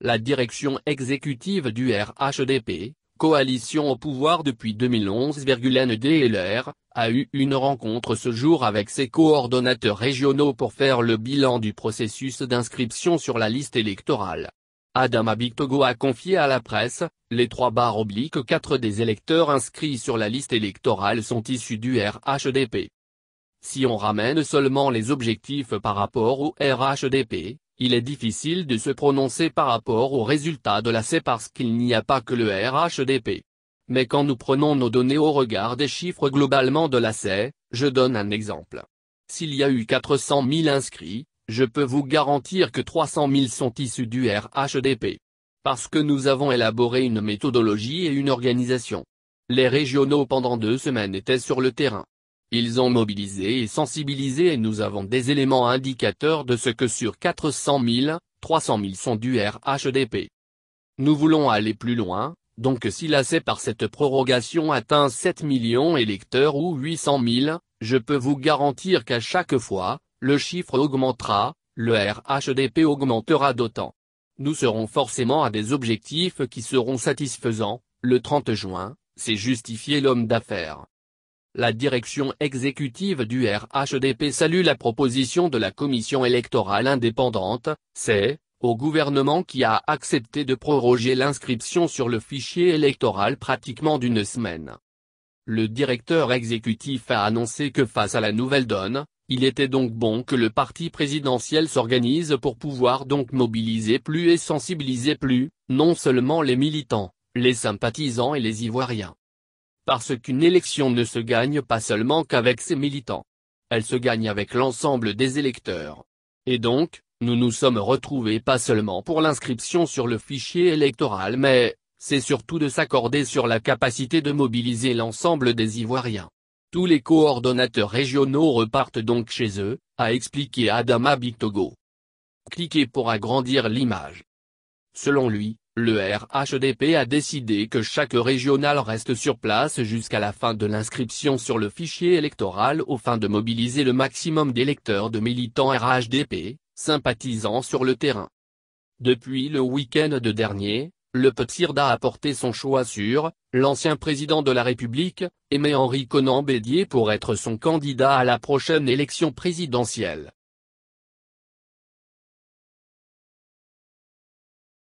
la direction exécutive du RHDP, coalition au pouvoir depuis 2011, NDLR, a eu une rencontre ce jour avec ses coordonnateurs régionaux pour faire le bilan du processus d'inscription sur la liste électorale. Adam Abitogo a confié à la presse, les trois barres obliques quatre des électeurs inscrits sur la liste électorale sont issus du RHDP. Si on ramène seulement les objectifs par rapport au RHDP, il est difficile de se prononcer par rapport aux résultats de la C parce qu'il n'y a pas que le RHDP. Mais quand nous prenons nos données au regard des chiffres globalement de la C, je donne un exemple. S'il y a eu 400 000 inscrits, je peux vous garantir que 300 000 sont issus du RHDP. Parce que nous avons élaboré une méthodologie et une organisation. Les régionaux pendant deux semaines étaient sur le terrain. Ils ont mobilisé et sensibilisé et nous avons des éléments indicateurs de ce que sur 400 000, 300 000 sont du RHDP. Nous voulons aller plus loin, donc si l'AC par cette prorogation atteint 7 millions électeurs ou 800 000, je peux vous garantir qu'à chaque fois, le chiffre augmentera, le RHDP augmentera d'autant. Nous serons forcément à des objectifs qui seront satisfaisants, le 30 juin, c'est justifier l'homme d'affaires la direction exécutive du RHDP salue la proposition de la commission électorale indépendante, c'est, au gouvernement qui a accepté de proroger l'inscription sur le fichier électoral pratiquement d'une semaine. Le directeur exécutif a annoncé que face à la nouvelle donne, il était donc bon que le parti présidentiel s'organise pour pouvoir donc mobiliser plus et sensibiliser plus, non seulement les militants, les sympathisants et les Ivoiriens, parce qu'une élection ne se gagne pas seulement qu'avec ses militants. Elle se gagne avec l'ensemble des électeurs. Et donc, nous nous sommes retrouvés pas seulement pour l'inscription sur le fichier électoral mais, c'est surtout de s'accorder sur la capacité de mobiliser l'ensemble des Ivoiriens. Tous les coordonnateurs régionaux repartent donc chez eux, a expliqué Adama Bitogo. Cliquez pour agrandir l'image. Selon lui, le RHDP a décidé que chaque régional reste sur place jusqu'à la fin de l'inscription sur le fichier électoral au fin de mobiliser le maximum d'électeurs de militants RHDP, sympathisants sur le terrain. Depuis le week-end de dernier, le Sirda a porté son choix sur, l'ancien président de la République, Aimé Henri Conan Bédier pour être son candidat à la prochaine élection présidentielle.